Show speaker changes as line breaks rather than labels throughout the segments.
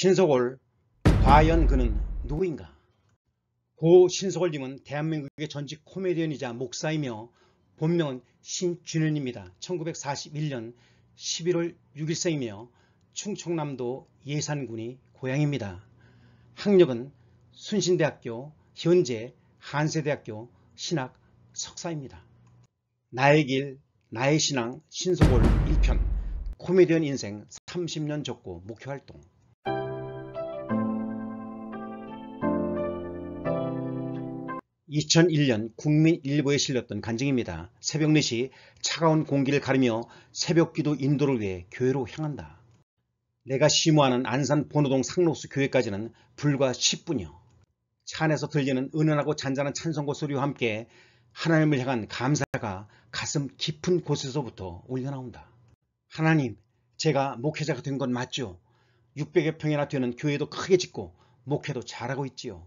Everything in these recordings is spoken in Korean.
신석월 과연 그는 누구인가? 고 신석월님은 대한민국의 전직 코미디언이자 목사이며 본명은 신준현입니다. 1941년 11월 6일생이며 충청남도 예산군이 고향입니다. 학력은 순신대학교, 현재 한세대학교 신학 석사입니다. 나의 길, 나의 신앙, 신속월 1편, 코미디언 인생 30년 적고 목회활동 2001년 국민일보에 실렸던 간증입니다. 새벽 4시 차가운 공기를 가르며 새벽기도 인도를 위해 교회로 향한다. 내가 심호하는 안산 본호동 상록수 교회까지는 불과 10분이요. 차 안에서 들리는 은은하고 잔잔한 찬송고 소리와 함께 하나님을 향한 감사가 가슴 깊은 곳에서부터 올려나온다. 하나님, 제가 목회자가 된 건 맞죠? 600여 평이나 되는 교회도 크게 짓고 목회도 잘하고 있지요.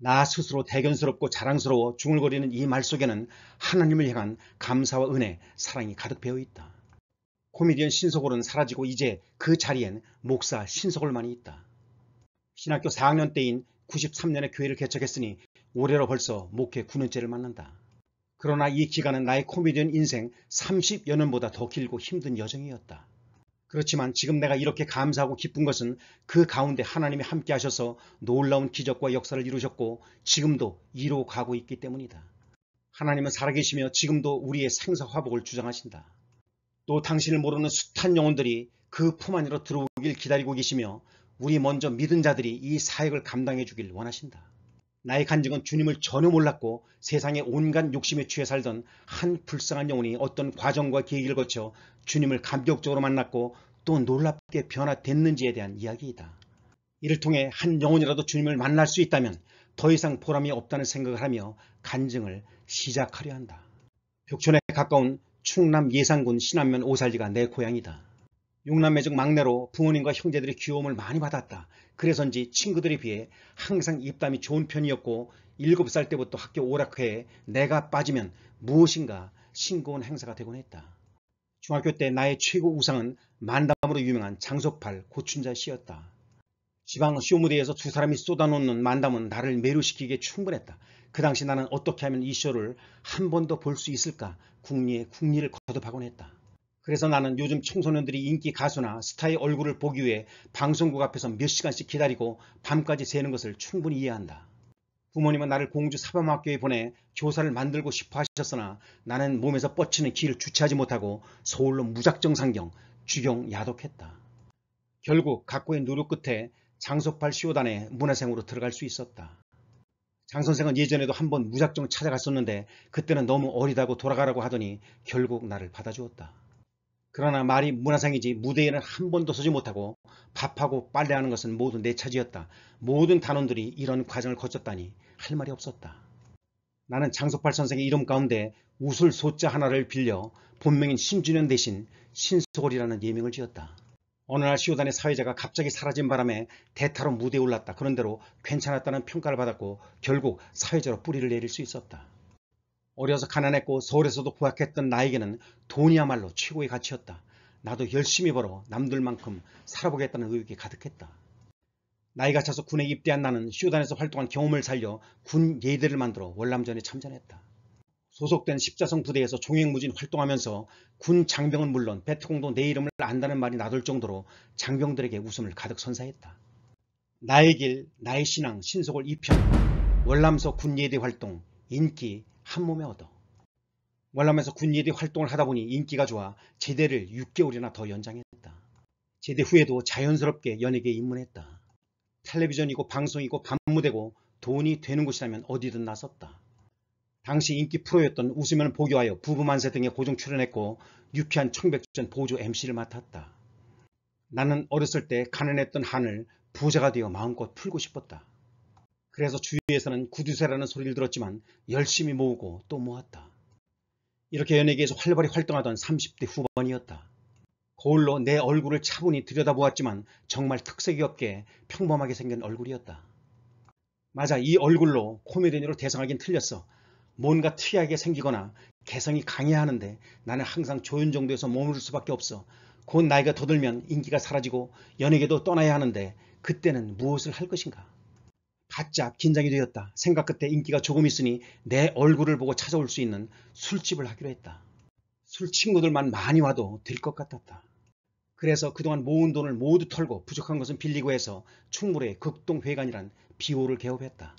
나 스스로 대견스럽고 자랑스러워 중얼거리는 이 말 속에는 하나님을 향한 감사와 은혜, 사랑이 가득 배어 있다. 코미디언 신석골은 사라지고 이제 그 자리엔 목사 신석골만이 있다. 신학교 4학년 때인 93년에 교회를 개척했으니 올해로 벌써 목회 9년째를 만난다. 그러나 이 기간은 나의 코미디언 인생 30여 년보다 더 길고 힘든 여정이었다. 그렇지만 지금 내가 이렇게 감사하고 기쁜 것은 그 가운데 하나님이 함께 하셔서 놀라운 기적과 역사를 이루셨고 지금도 이루어 가고 있기 때문이다. 하나님은 살아계시며 지금도 우리의 생사 화복을 주장하신다. 또 당신을 모르는 숱한 영혼들이 그 품 안으로 들어오길 기다리고 계시며 우리 먼저 믿은 자들이 이 사역을 감당해 주길 원하신다. 나의 간증은 주님을 전혀 몰랐고 세상의 온갖 욕심에 취해 살던 한 불쌍한 영혼이 어떤 과정과 계기를 거쳐 주님을 감격적으로 만났고 또 놀랍게 변화됐는지에 대한 이야기이다. 이를 통해 한 영혼이라도 주님을 만날 수 있다면 더 이상 보람이 없다는 생각을 하며 간증을 시작하려 한다. 벽천에 가까운 충남 예산군 신안면 오살리가 내 고향이다. 용남매 중 막내로 부모님과 형제들의 귀여움을 많이 받았다. 그래서인지 친구들에 비해 항상 입담이 좋은 편이었고 7살 때부터 학교 오락회에 내가 빠지면 무엇인가 싱거운 행사가 되곤 했다. 중학교 때 나의 최고 우상은 만담으로 유명한 장석팔 고춘자 씨였다. 지방 쇼무대에서 두 사람이 쏟아놓는 만담은 나를 매료시키기에 충분했다. 그 당시 나는 어떻게 하면 이 쇼를 한 번 더 볼 수 있을까 궁리에 궁리를 거듭하곤 했다. 그래서 나는 요즘 청소년들이 인기 가수나 스타의 얼굴을 보기 위해 방송국 앞에서 몇 시간씩 기다리고 밤까지 새는 것을 충분히 이해한다. 부모님은 나를 공주 사범학교에 보내 교사를 만들고 싶어 하셨으나 나는 몸에서 뻗치는 기를 주체하지 못하고 서울로 무작정 상경, 주경 야독했다. 결국 각고의 노력 끝에 장석팔 시호단에 문화생으로 들어갈 수 있었다. 장 선생은 예전에도 한 번 무작정 찾아갔었는데 그때는 너무 어리다고 돌아가라고 하더니 결국 나를 받아주었다. 그러나 말이 문화상이지 무대에는 한 번도 서지 못하고 밥하고 빨래하는 것은 모두 내 차지였다. 모든 단원들이 이런 과정을 거쳤다니 할 말이 없었다. 나는 장석팔 선생의 이름 가운데 우술 소자 하나를 빌려 본명인 심준현 대신 신소골이라는 예명을 지었다. 어느 날 시호단의 사회자가 갑자기 사라진 바람에 대타로 무대에 올랐다. 그런대로 괜찮았다는 평가를 받았고 결국 사회자로 뿌리를 내릴 수 있었다. 어려서 가난했고 서울에서도 부학했던 나에게는 돈이야말로 최고의 가치였다. 나도 열심히 벌어 남들만큼 살아보겠다는 의욕이 가득했다. 나이가 차서 군에 입대한 나는 쇼단에서 활동한 경험을 살려 군 예대를 만들어 월남전에 참전했다. 소속된 십자성 부대에서 종횡무진 활동하면서 군 장병은 물론 베트콩도 내 이름을 안다는 말이 나돌 정도로 장병들에게 웃음을 가득 선사했다. 나의 길, 나의 신앙, 신속을 입혀 월남서 군예대 활동, 인기, 한 몸에 얻어. 월남에서 군일이 활동을 하다 보니 인기가 좋아 제대를 6개월이나 더 연장했다. 제대 후에도 자연스럽게 연예계에 입문했다. 텔레비전이고 방송이고 반무대고 돈이 되는 곳이라면 어디든 나섰다. 당시 인기 프로였던 웃으면 보교하여 부부만세 등에 고정 출연했고 유쾌한 청백전 보조 MC를 맡았다. 나는 어렸을 때 가난했던 한을 부자가 되어 마음껏 풀고 싶었다. 그래서 주위에서는 구두쇠라는 소리를 들었지만 열심히 모으고 또 모았다. 이렇게 연예계에서 활발히 활동하던 30대 후반이었다. 거울로 내 얼굴을 차분히 들여다보았지만 정말 특색이 없게 평범하게 생긴 얼굴이었다. 맞아 이 얼굴로 코미디언으로 대상하긴 틀렸어. 뭔가 특이하게 생기거나 개성이 강해야 하는데 나는 항상 조연 정도에서 머무를 수밖에 없어. 곧 나이가 더 들면 인기가 사라지고 연예계도 떠나야 하는데 그때는 무엇을 할 것인가? 바짝 긴장이 되었다. 생각 끝에 인기가 조금 있으니 내 얼굴을 보고 찾아올 수 있는 술집을 하기로 했다. 술 친구들만 많이 와도 될 것 같았다. 그래서 그동안 모은 돈을 모두 털고 부족한 것은 빌리고 해서 충무로의 극동회관이란 비호를 개업했다.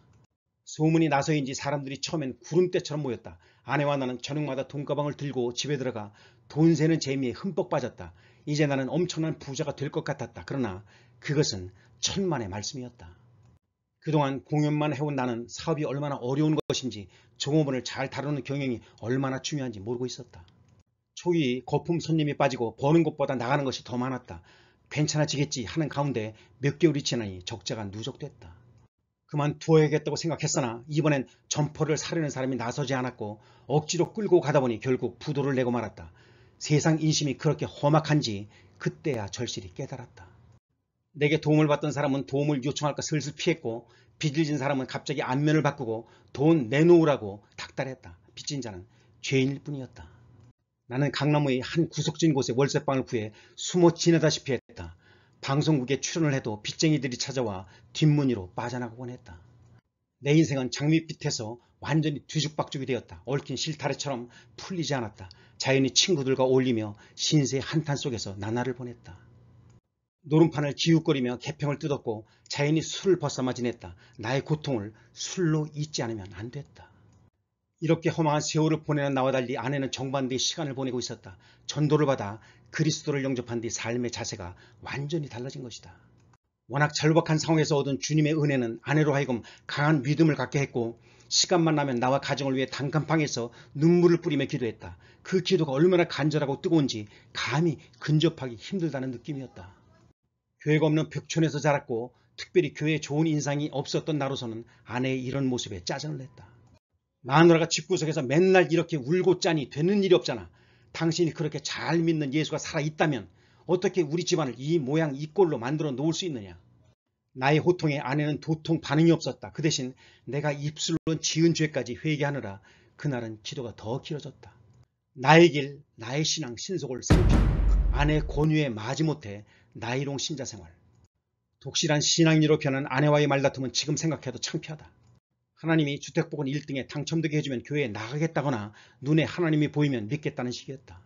소문이 나서인지 사람들이 처음엔 구름대처럼 모였다. 아내와 나는 저녁마다 돈가방을 들고 집에 들어가 돈 세는 재미에 흠뻑 빠졌다. 이제 나는 엄청난 부자가 될 것 같았다. 그러나 그것은 천만의 말씀이었다. 그동안 공연만 해온 나는 사업이 얼마나 어려운 것인지 종업원을 잘 다루는 경영이 얼마나 중요한지 모르고 있었다. 초기 거품 손님이 빠지고 버는 것보다 나가는 것이 더 많았다. 괜찮아지겠지 하는 가운데 몇 개월이 지나니 적자가 누적됐다. 그만두어야겠다고 생각했으나 이번엔 점퍼를 사려는 사람이 나서지 않았고 억지로 끌고 가다 보니 결국 부도를 내고 말았다. 세상 인심이 그렇게 험악한지 그때야 절실히 깨달았다. 내게 도움을 받던 사람은 도움을 요청할까 슬슬 피했고 빚을 진 사람은 갑자기 안면을 바꾸고 돈 내놓으라고 닥달했다. 빚진 자는 죄인일 뿐이었다. 나는 강남의 한 구석진 곳에 월세방을 구해 숨어 지내다시피 했다. 방송국에 출연을 해도 빚쟁이들이 찾아와 뒷문이로 빠져나가곤 했다. 내 인생은 장밋빛에서 완전히 뒤죽박죽이 되었다. 얽힌 실타래처럼 풀리지 않았다. 자연히 친구들과 어울리며 신세의 한탄 속에서 나날을 보냈다. 노름판을 기웃거리며 개평을 뜯었고 자연이 술을 벗삼아 지냈다. 나의 고통을 술로 잊지 않으면 안 됐다. 이렇게 허망한 세월을 보내는 나와 달리 아내는 정반대의 시간을 보내고 있었다. 전도를 받아 그리스도를 영접한 뒤 삶의 자세가 완전히 달라진 것이다. 워낙 절박한 상황에서 얻은 주님의 은혜는 아내로 하여금 강한 믿음을 갖게 했고 시간만 나면 나와 가정을 위해 단칸방에서 눈물을 뿌리며 기도했다. 그 기도가 얼마나 간절하고 뜨거운지 감히 근접하기 힘들다는 느낌이었다. 교회가 없는 벽촌에서 자랐고 특별히 교회에 좋은 인상이 없었던 나로서는 아내의 이런 모습에 짜증을 냈다. 마누라가 집구석에서 맨날 이렇게 울고 짜니 되는 일이 없잖아. 당신이 그렇게 잘 믿는 예수가 살아있다면 어떻게 우리 집안을 이 모양 이 꼴로 만들어 놓을 수 있느냐. 나의 호통에 아내는 도통 반응이 없었다. 그 대신 내가 입술로 지은 죄까지 회개하느라 그날은 기도가 더 길어졌다. 나의 길, 나의 신앙, 신속을 삼켜 아내의 권유에 마지못해 나이롱 신자 생활, 독실한 신앙인으로 변한 아내와의 말다툼은 지금 생각해도 창피하다. 하나님이 주택복원 1등에 당첨되게 해주면 교회에 나가겠다거나 눈에 하나님이 보이면 믿겠다는 식이었다.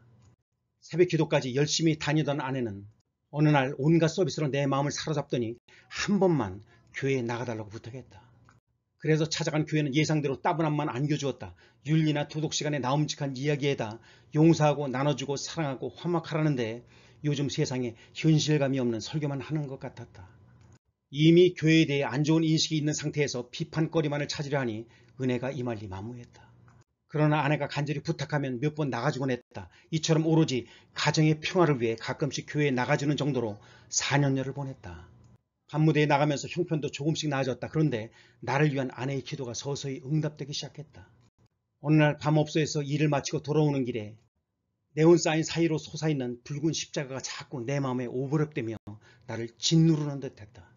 새벽 기도까지 열심히 다니던 아내는 어느 날 온갖 서비스로 내 마음을 사로잡더니 한 번만 교회에 나가달라고 부탁했다. 그래서 찾아간 교회는 예상대로 따분함만 안겨주었다. 윤리나 도덕 시간에 나움직한 이야기에다 용서하고 나눠주고 사랑하고 화목하라는데 요즘 세상에 현실감이 없는 설교만 하는 것 같았다. 이미 교회에 대해 안 좋은 인식이 있는 상태에서 비판거리만을 찾으려 하니 은혜가 이말리 마무했다 그러나 아내가 간절히 부탁하면 몇 번 나가주곤 했다. 이처럼 오로지 가정의 평화를 위해 가끔씩 교회에 나가주는 정도로 4년여를 보냈다. 밤무대에 나가면서 형편도 조금씩 나아졌다. 그런데 나를 위한 아내의 기도가 서서히 응답되기 시작했다. 어느 날 밤업소에서 일을 마치고 돌아오는 길에 네온사인 사이로 솟아있는 붉은 십자가가 자꾸 내 마음에 오버랩되며 나를 짓누르는 듯했다.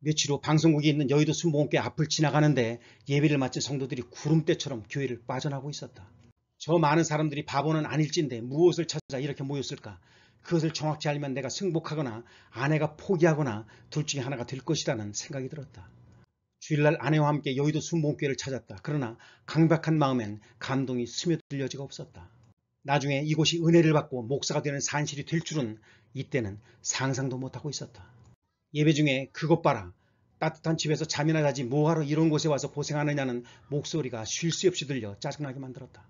며칠 후 방송국에 있는 여의도 순복음교 앞을 지나가는데 예배를 마친 성도들이 구름대처럼 교회를 빠져나고 있었다. 저 많은 사람들이 바보는 아닐진데 무엇을 찾아 이렇게 모였을까? 그것을 정확히 알면 내가 승복하거나 아내가 포기하거나 둘 중에 하나가 될 것이라는 생각이 들었다. 주일날 아내와 함께 여의도 순복음교를 찾았다. 그러나 강박한 마음엔 감동이 스며들 려지가 없었다. 나중에 이곳이 은혜를 받고 목사가 되는 산실이 될 줄은 이때는 상상도 못하고 있었다. 예배 중에 그것 봐라. 따뜻한 집에서 잠이나 자지 뭐하러 이런 곳에 와서 고생하느냐는 목소리가 쉴새 없이 들려 짜증나게 만들었다.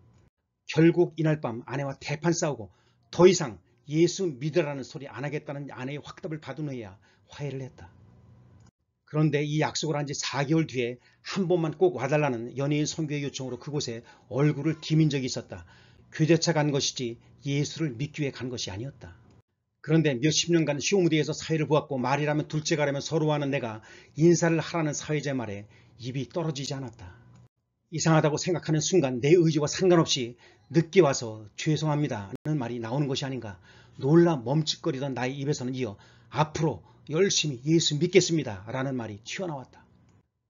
결국 이날 밤 아내와 대판 싸우고 더 이상 예수 믿으라는 소리 안 하겠다는 아내의 확답을 받은 후에야 화해를 했다. 그런데 이 약속을 한 지 4개월 뒤에 한 번만 꼭 와달라는 연예인 선교의 요청으로 그곳에 얼굴을 기민 적이 있었다. 교제차 간 것이지 예수를 믿기 위해 간 것이 아니었다. 그런데 몇 십 년간 시오무디에서 사회를 보았고 말이라면 둘째가라면 서로하는 내가 인사를 하라는 사회자 의 말에 입이 떨어지지 않았다. 이상하다고 생각하는 순간 내 의지와 상관없이 늦게 와서 죄송합니다는 말이 나오는 것이 아닌가 놀라 멈칫거리던 나의 입에서는 이어 앞으로 열심히 예수 믿겠습니다라는 말이 튀어나왔다.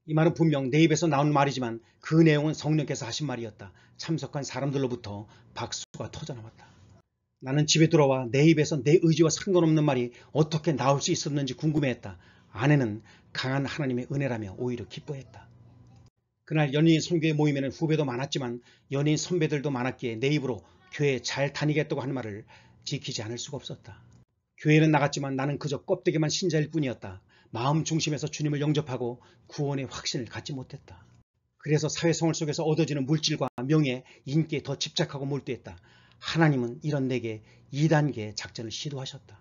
이 말은 분명 내 입에서 나온 말이지만 그 내용은 성령께서 하신 말이었다. 참석한 사람들로부터 박수가 터져나왔다. 나는 집에 들어와내 입에서 내 의지와 상관없는 말이 어떻게 나올 수 있었는지 궁금해했다. 아내는 강한 하나님의 은혜라며 오히려 기뻐했다. 그날 연인 선교회 모임에는 후배도 많았지만 연인 선배들도 많았기에 내 입으로 교회 잘 다니겠다고 하는 말을 지키지 않을 수가 없었다. 교회는 나갔지만 나는 그저 껍데기만 신자일 뿐이었다. 마음 중심에서 주님을 영접하고 구원의 확신을 갖지 못했다. 그래서 사회생활 속에서 얻어지는 물질과 명예, 인기에 더 집착하고 몰두했다. 하나님은 이런 내게 2단계 작전을 시도하셨다.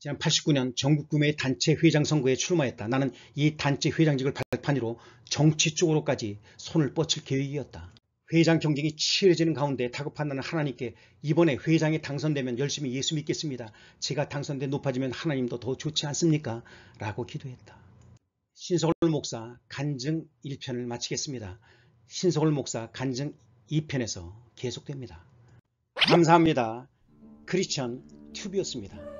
지난 89년 전국구매 단체 회장 선거에 출마했다. 나는 이 단체 회장직을 발판으로 정치 쪽으로까지 손을 뻗칠 계획이었다. 회장 경쟁이 치열해지는 가운데 다급한 나는 하나님께 이번에 회장이 당선되면 열심히 예수 믿겠습니다. 제가 당선돼 높아지면 하나님도 더 좋지 않습니까? 라고 기도했다. 신석월 목사 간증 1편을 마치겠습니다. 신석월 목사 간증 2편에서 계속됩니다. 감사합니다. 크리스천 튜브였습니다.